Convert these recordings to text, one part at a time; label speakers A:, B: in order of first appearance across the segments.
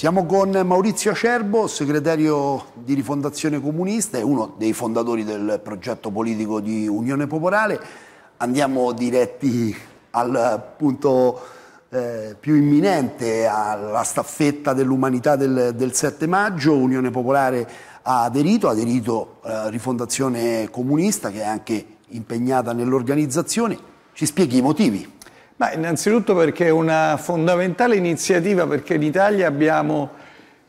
A: Siamo con Maurizio Acerbo, segretario di Rifondazione Comunista e uno dei fondatori del progetto politico di Unione Popolare. Andiamo diretti al punto eh, più imminente, alla staffetta dell'umanità del, del, 7 maggio. Unione Popolare ha aderito, ha aderito eh, Rifondazione Comunista che è anche impegnata nell'organizzazione. Ci spieghi
B: i motivi? Ma innanzitutto perché è una fondamentale iniziativa perché in Italia abbiamo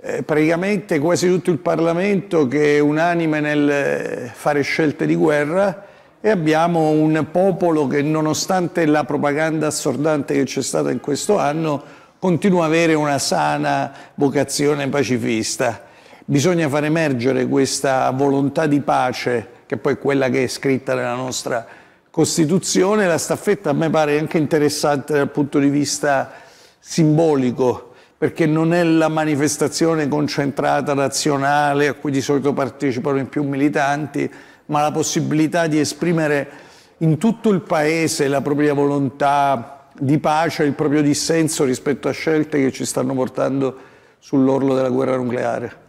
B: eh, praticamente quasi tutto il Parlamento che è unanime nel eh, fare scelte di guerra e abbiamo un popolo che nonostante la propaganda assordante che c'è stata in questo anno continua ad avere una sana vocazione pacifista. Bisogna far emergere questa volontà di pace che poi è quella che è scritta nella nostra Costituzione, la staffetta a me pare anche interessante dal punto di vista simbolico, perché non è la manifestazione concentrata nazionale a cui di solito partecipano i più militanti, ma la possibilità di esprimere in tutto il paese la propria volontà di pace, il proprio dissenso rispetto a scelte che ci stanno portando sull'orlo della guerra nucleare.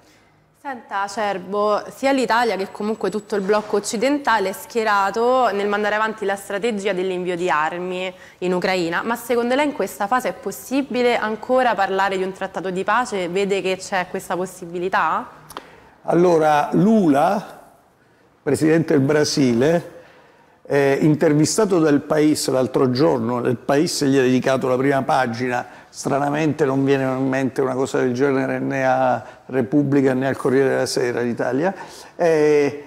A: Senta Acerbo, sia l'Italia che comunque tutto il blocco occidentale è schierato nel mandare avanti la strategia dell'invio di armi in Ucraina, ma secondo lei in questa fase è possibile ancora parlare di un trattato di pace? Vede che c'è questa possibilità?
B: Allora, Lula, presidente del Brasile, eh, intervistato dal Paese l'altro giorno, il Paese gli ha dedicato la prima pagina, stranamente non viene in mente una cosa del genere né a Repubblica né al Corriere della Sera d'Italia, eh,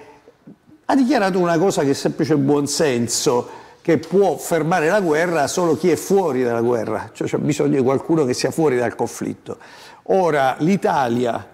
B: ha dichiarato una cosa che è semplice buonsenso, che può fermare la guerra solo chi è fuori dalla guerra, cioè c'è bisogno di qualcuno che sia fuori dal conflitto. Ora l'Italia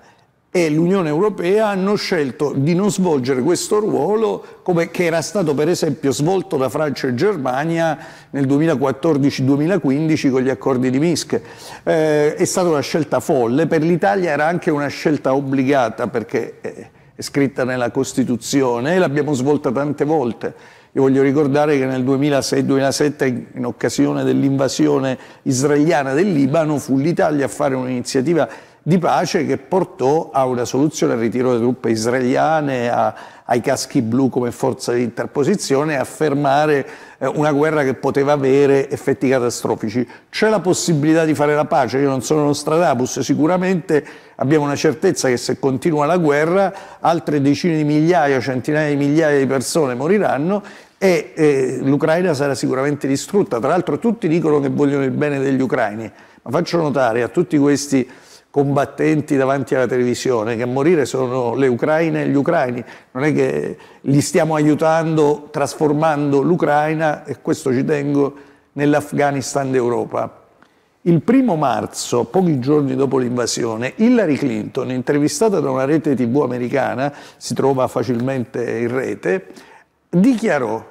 B: e l'Unione Europea hanno scelto di non svolgere questo ruolo come che era stato per esempio svolto da Francia e Germania nel 2014-2015 con gli accordi di Minsk. Eh, è stata una scelta folle, per l'Italia era anche una scelta obbligata perché eh, è scritta nella Costituzione e l'abbiamo svolta tante volte. Io voglio ricordare che nel 2006-2007, in occasione dell'invasione israeliana del Libano, fu l'Italia a fare un'iniziativa di pace che portò a una soluzione al ritiro delle truppe israeliane, a, ai caschi blu come forza di interposizione e a fermare eh, una guerra che poteva avere effetti catastrofici. C'è la possibilità di fare la pace, io non sono uno Stradabus, sicuramente abbiamo una certezza che se continua la guerra altre decine di migliaia, centinaia di migliaia di persone moriranno e eh, l'Ucraina sarà sicuramente distrutta. Tra l'altro tutti dicono che vogliono il bene degli ucraini, ma faccio notare a tutti questi combattenti davanti alla televisione, che a morire sono le Ucraine e gli ucraini, non è che li stiamo aiutando trasformando l'Ucraina, e questo ci tengo, nell'Afghanistan d'Europa. Il primo marzo, pochi giorni dopo l'invasione, Hillary Clinton, intervistata da una rete tv americana, si trova facilmente in rete, dichiarò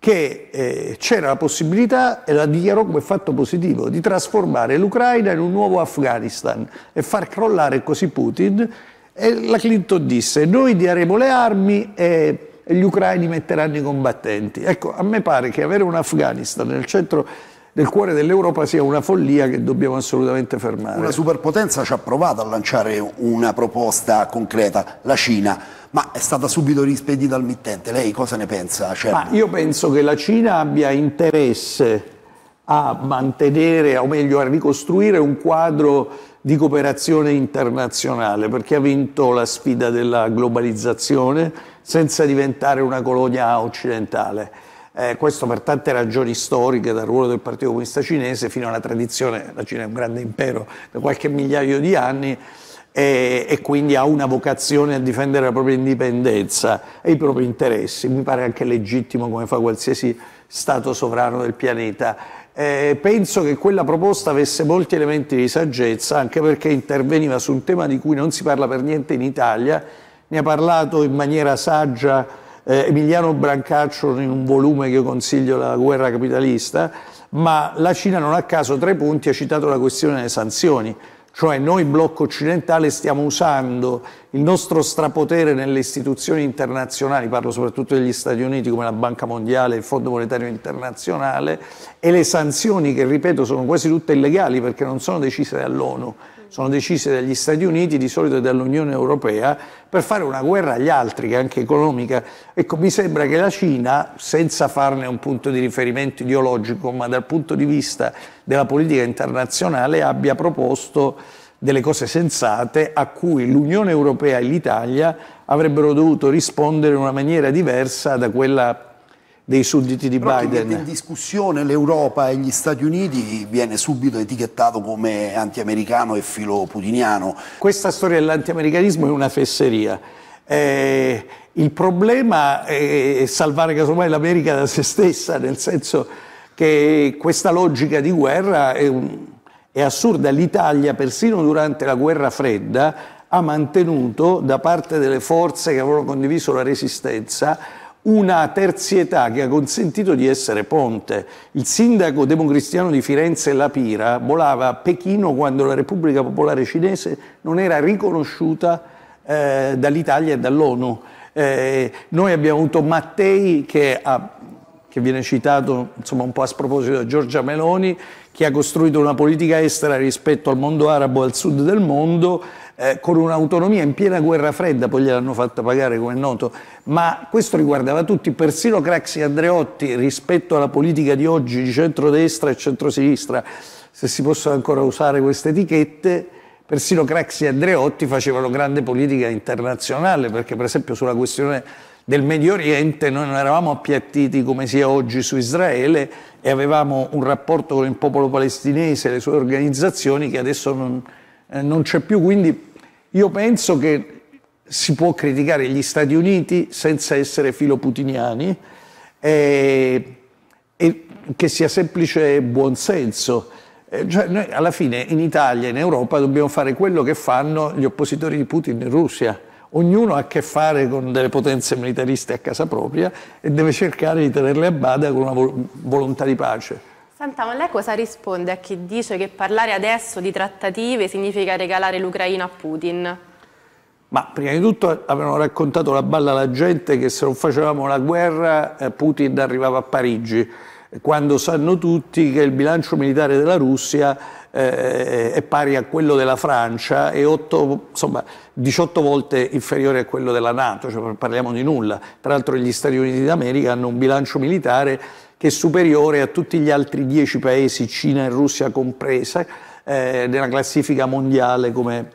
B: che eh, c'era la possibilità, e la dichiarò come fatto positivo, di trasformare l'Ucraina in un nuovo Afghanistan e far crollare così Putin. E la Clinton disse, noi daremo le armi e gli ucraini metteranno i combattenti. Ecco, a me pare che avere un Afghanistan nel centro del cuore dell'Europa sia una follia che dobbiamo assolutamente fermare. Una superpotenza ci
A: ha provato a lanciare una proposta concreta, la Cina, ma è stata subito rispedita al mittente. Lei cosa ne pensa?
B: io penso che la Cina abbia interesse a mantenere, o meglio a ricostruire un quadro di cooperazione internazionale, perché ha vinto la sfida della globalizzazione senza diventare una colonia occidentale eh, questo per tante ragioni storiche, dal ruolo del Partito Comunista Cinese fino alla tradizione, la Cina è un grande impero da qualche migliaio di anni, e, e, quindi ha una vocazione a difendere la propria indipendenza e i propri interessi. Mi pare anche legittimo come fa qualsiasi Stato sovrano del pianeta. Eh, penso che quella proposta avesse molti elementi di saggezza, anche perché interveniva su un tema di cui non si parla per niente in Italia, ne ha parlato in maniera saggia eh, Emiliano Brancaccio in un volume che io consiglio, La guerra capitalista, ma la Cina non a caso tra punti ha citato la questione delle sanzioni, cioè noi blocco occidentale stiamo usando il nostro strapotere nelle istituzioni internazionali, parlo soprattutto degli Stati Uniti come la Banca Mondiale, il Fondo Monetario Internazionale e le sanzioni che ripeto sono quasi tutte illegali perché non sono decise dall'ONU sono decise dagli Stati Uniti, di solito dall'Unione Europea, per fare una guerra agli altri, che è anche economica. Ecco, mi sembra che la Cina, senza farne un punto di riferimento ideologico, ma dal punto di vista della politica internazionale, abbia proposto delle cose sensate a cui l'Unione Europea e l'Italia avrebbero dovuto rispondere in una maniera diversa da quella dei sudditi di Però Biden. in
A: discussione l'Europa e gli Stati Uniti viene subito etichettato come antiamericano e filo
B: putiniano. Questa storia dell'antiamericanismo è una fesseria. Eh, il problema è salvare casomai l'America da se stessa, nel senso che questa logica di guerra è, è assurda. L'Italia, persino durante la guerra fredda, ha mantenuto da parte delle forze che avevano condiviso la resistenza una terzietà che ha consentito di essere ponte. Il sindaco democristiano di Firenze, La Pira, volava a Pechino quando la Repubblica Popolare Cinese non era riconosciuta eh, dall'Italia e dall'ONU. Eh, noi abbiamo avuto Mattei che ha che viene citato insomma, un po' a sproposito da Giorgia Meloni, che ha costruito una politica estera rispetto al mondo arabo al sud del mondo, eh, con un'autonomia in piena guerra fredda, poi gliel'hanno fatta pagare come è noto, ma questo riguardava tutti, persino Craxi e Andreotti rispetto alla politica di oggi di centrodestra e centrosinistra, se si possono ancora usare queste etichette, persino Craxi e Andreotti facevano grande politica internazionale, perché per esempio sulla questione del Medio Oriente, noi non eravamo appiattiti come si è oggi su Israele e avevamo un rapporto con il popolo palestinese, e le sue organizzazioni che adesso non, eh, non c'è più. Quindi io penso che si può criticare gli Stati Uniti senza essere filoputiniani e, e che sia semplice buonsenso. Eh, cioè noi alla fine in Italia, in Europa, dobbiamo fare quello che fanno gli oppositori di Putin in Russia ognuno ha a che fare con delle potenze militariste a casa propria e deve cercare di tenerle a bada con una vol volontà di pace.
A: Senta, ma lei cosa risponde a chi dice che parlare adesso di trattative significa regalare l'Ucraina a Putin?
B: Ma prima di tutto avevano raccontato la balla alla gente che se non facevamo la guerra eh, Putin arrivava a Parigi, quando sanno tutti che il bilancio militare della Russia eh, è pari a quello della Francia e 8, insomma, 18 volte inferiore a quello della Nato, cioè parliamo di nulla. Tra l'altro gli Stati Uniti d'America hanno un bilancio militare che è superiore a tutti gli altri 10 paesi, Cina e Russia compresa, eh, nella classifica mondiale come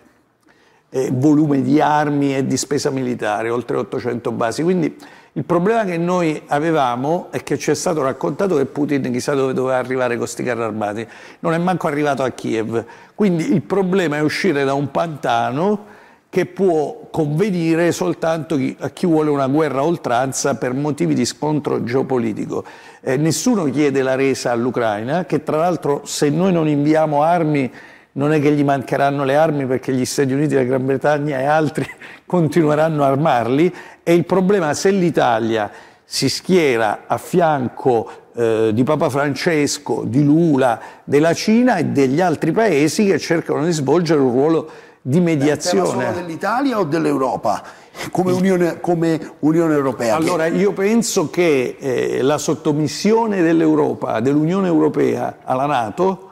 B: eh, volume di armi e di spesa militare, oltre 800 basi. Quindi il problema che noi avevamo è che ci è stato raccontato che Putin chissà dove doveva arrivare con questi carri armati, non è manco arrivato a Kiev. Quindi il problema è uscire da un pantano che può convenire soltanto a chi vuole una guerra a oltranza per motivi di scontro geopolitico. Eh, nessuno chiede la resa all'Ucraina, che tra l'altro se noi non inviamo armi non è che gli mancheranno le armi perché gli Stati Uniti, la Gran Bretagna e altri continueranno a armarli è il problema se l'Italia si schiera a fianco eh, di Papa Francesco, di Lula, della Cina e degli altri paesi che cercano di svolgere un ruolo di mediazione. Ma dell'Italia o dell'Europa? Come Unione, come Unione,
A: Europea? Allora, io
B: penso che eh, la sottomissione dell'Europa, dell'Unione Europea alla Nato,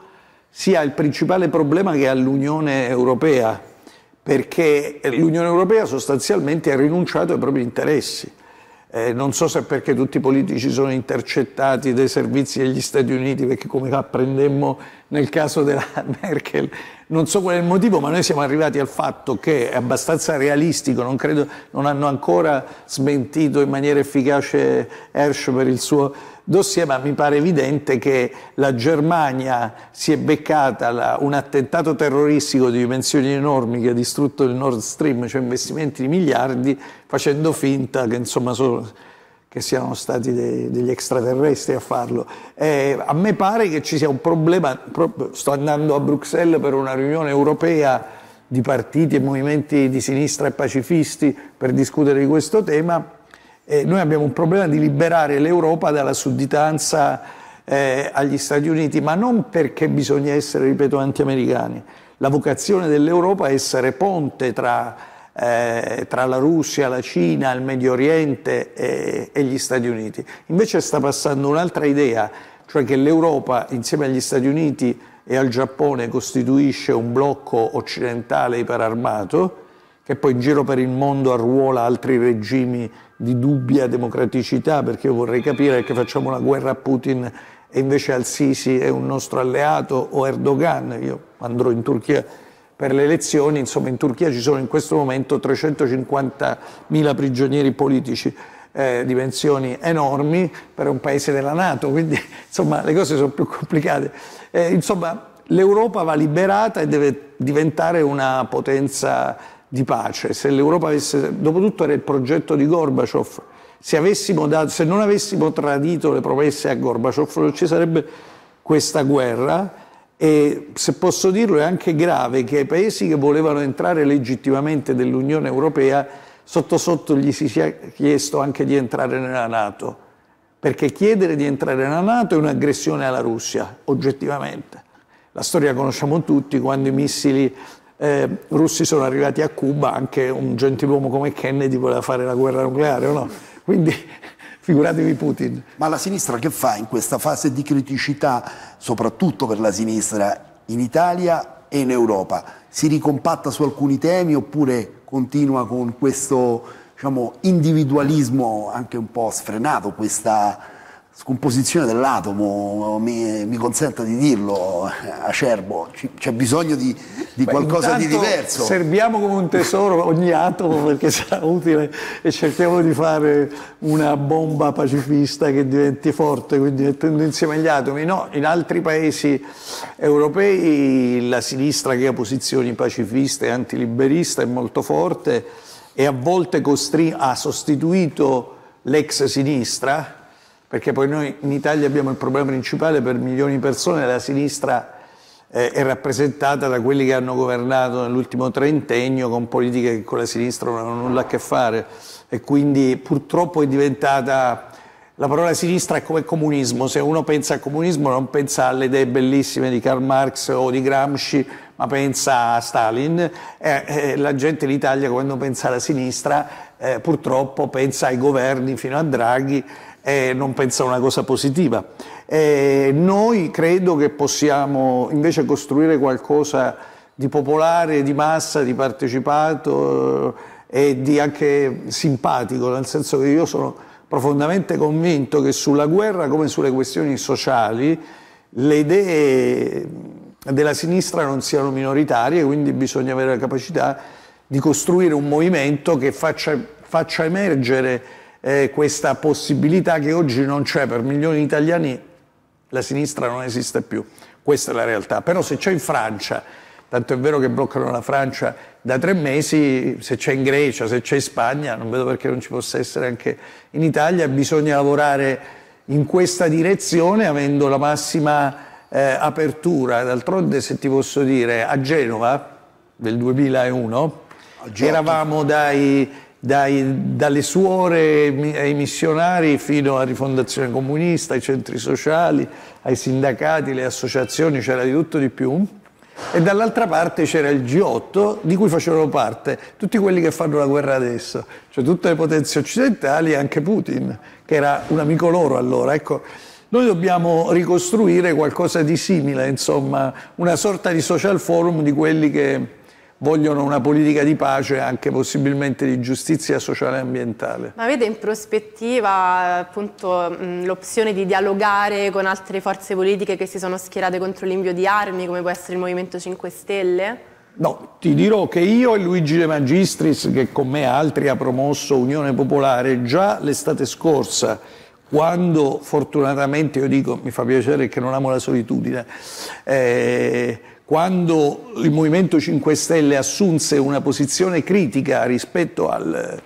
B: sia il principale problema che ha l'Unione Europea, perché l'Unione Europea sostanzialmente ha rinunciato ai propri interessi. Eh, non so se perché tutti i politici sono intercettati dai servizi degli Stati Uniti, perché come apprendemmo nel caso della Merkel, non so qual è il motivo, ma noi siamo arrivati al fatto che è abbastanza realistico, non, credo, non hanno ancora smentito in maniera efficace Hersch per il suo dossier, ma mi pare evidente che la Germania si è beccata la, un attentato terroristico di dimensioni enormi che ha distrutto il Nord Stream, cioè investimenti di miliardi, facendo finta che insomma... sono che siano stati dei, degli extraterrestri a farlo. Eh, a me pare che ci sia un problema, sto andando a Bruxelles per una riunione europea di partiti e movimenti di sinistra e pacifisti per discutere di questo tema, eh, noi abbiamo un problema di liberare l'Europa dalla sudditanza eh, agli Stati Uniti, ma non perché bisogna essere, ripeto, anti-americani. La vocazione dell'Europa è essere ponte tra eh, tra la Russia, la Cina, il Medio Oriente e, e gli Stati Uniti. Invece sta passando un'altra idea, cioè che l'Europa insieme agli Stati Uniti e al Giappone costituisce un blocco occidentale iperarmato che poi in giro per il mondo arruola altri regimi di dubbia democraticità, perché io vorrei capire che facciamo una guerra a Putin e invece al-Sisi è un nostro alleato o Erdogan, io andrò in Turchia per le elezioni, insomma in Turchia ci sono in questo momento 350.000 prigionieri politici. Eh, dimensioni enormi per un paese della Nato, quindi insomma le cose sono più complicate. Eh, insomma l'Europa va liberata e deve diventare una potenza di pace. Se l'Europa avesse, dopotutto era il progetto di Gorbaciov, se, dato, se non avessimo tradito le promesse a Gorbaciov non ci sarebbe questa guerra e se posso dirlo è anche grave che ai paesi che volevano entrare legittimamente nell'Unione Europea sotto sotto gli si sia chiesto anche di entrare nella Nato, perché chiedere di entrare nella Nato è un'aggressione alla Russia, oggettivamente. La storia la conosciamo tutti, quando i missili eh, russi sono arrivati a Cuba, anche un gentiluomo come Kennedy voleva fare la guerra nucleare, o no? Quindi figuratevi Putin.
A: Ma la sinistra che fa in questa fase di criticità, soprattutto per la sinistra in Italia e in Europa? Si ricompatta su alcuni temi oppure continua con questo diciamo, individualismo anche un po' sfrenato, questa scomposizione dell'atomo, mi, mi consenta di dirlo, acerbo, c'è bisogno di, di Beh, qualcosa di diverso.
B: Serviamo come un tesoro ogni atomo perché sarà utile e cerchiamo di fare una bomba pacifista che diventi forte, quindi mettendo insieme gli atomi. No, in altri paesi europei la sinistra che ha posizioni pacifiste e antiliberiste è molto forte e a volte costri- ha sostituito l'ex sinistra perché poi noi in Italia abbiamo il problema principale per milioni di persone, la sinistra eh, è rappresentata da quelli che hanno governato nell'ultimo trentennio con politiche che con la sinistra non hanno nulla a che fare e quindi purtroppo è diventata la parola sinistra è come comunismo, se uno pensa al comunismo non pensa alle idee bellissime di Karl Marx o di Gramsci, ma pensa a Stalin. Eh, eh, la gente in Italia quando pensa alla sinistra eh, purtroppo pensa ai governi fino a Draghi eh, non pensa una cosa positiva. Eh, noi credo che possiamo invece costruire qualcosa di popolare, di massa, di partecipato eh, e di anche simpatico, nel senso che io sono profondamente convinto che sulla guerra come sulle questioni sociali le idee della sinistra non siano minoritarie, quindi bisogna avere la capacità di costruire un movimento che faccia, faccia emergere eh, questa possibilità che oggi non c'è per milioni di italiani, la sinistra non esiste più. Questa è la realtà. Però se c'è in Francia, tanto è vero che bloccano la Francia da tre mesi, se c'è in Grecia, se c'è in Spagna, non vedo perché non ci possa essere anche in Italia, bisogna lavorare in questa direzione avendo la massima eh, apertura. D'altronde, se ti posso dire, a Genova del 2001 eravamo dai dai, dalle suore ai missionari fino alla rifondazione comunista, ai centri sociali, ai sindacati, le associazioni, c'era di tutto di più. E dall'altra parte c'era il G8 di cui facevano parte tutti quelli che fanno la guerra adesso, cioè tutte le potenze occidentali e anche Putin, che era un amico loro allora. Ecco, noi dobbiamo ricostruire qualcosa di simile, insomma, una sorta di social forum di quelli che vogliono una politica di pace e anche possibilmente di giustizia sociale e ambientale.
A: Ma vede in prospettiva l'opzione di dialogare con altre forze politiche che si sono schierate contro l'invio di armi, come può essere il Movimento 5 Stelle?
B: No, ti dirò che io e Luigi De Magistris, che con me altri ha promosso Unione Popolare già l'estate scorsa, quando fortunatamente, io dico, mi fa piacere che non amo la solitudine, eh, quando il Movimento 5 Stelle assunse una posizione critica rispetto al,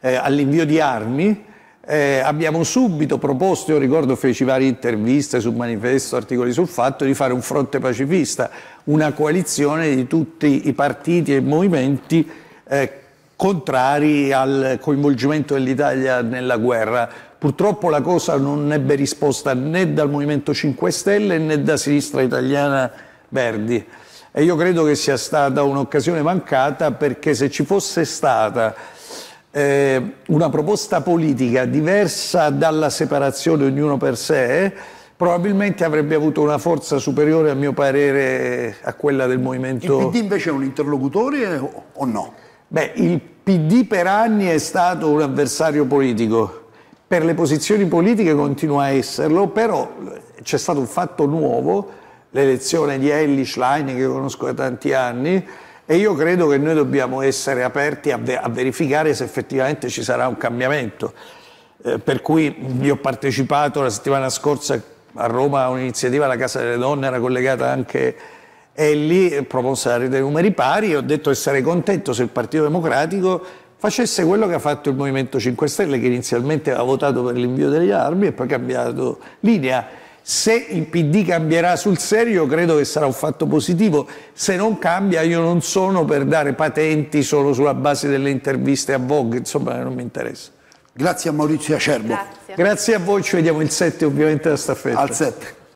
B: eh, all'invio di armi, eh, abbiamo subito proposto, io ricordo feci varie interviste sul manifesto, articoli sul fatto, di fare un fronte pacifista, una coalizione di tutti i partiti e movimenti eh, contrari al coinvolgimento dell'Italia nella guerra. Purtroppo la cosa non ebbe risposta né dal Movimento 5 Stelle né da Sinistra Italiana Verdi. E io credo che sia stata un'occasione mancata perché se ci fosse stata eh, una proposta politica diversa dalla separazione ognuno per sé, probabilmente avrebbe avuto una forza superiore a mio parere a quella del movimento. Il PD invece è un
A: interlocutore
B: o no? Beh, il PD per anni è stato un avversario politico, per le posizioni politiche continua a esserlo, però c'è stato un fatto nuovo l'elezione di Ellie Schlein che conosco da tanti anni e io credo che noi dobbiamo essere aperti a, ver a verificare se effettivamente ci sarà un cambiamento. Eh, per cui io ho partecipato la settimana scorsa a Roma a un'iniziativa, alla Casa delle Donne era collegata anche Ellie, proposta da Rete Numeri Pari, e ho detto che sarei contento se il Partito Democratico facesse quello che ha fatto il Movimento 5 Stelle, che inizialmente ha votato per l'invio delle armi e poi ha cambiato linea se il PD cambierà sul serio credo che sarà un fatto positivo, se non cambia io non sono per dare patenti solo sulla base delle interviste a Vogue, insomma non mi interessa. Grazie a Maurizio Acerbo. Grazie. Grazie a voi, ci vediamo il 7 ovviamente da staffetta. Al 7.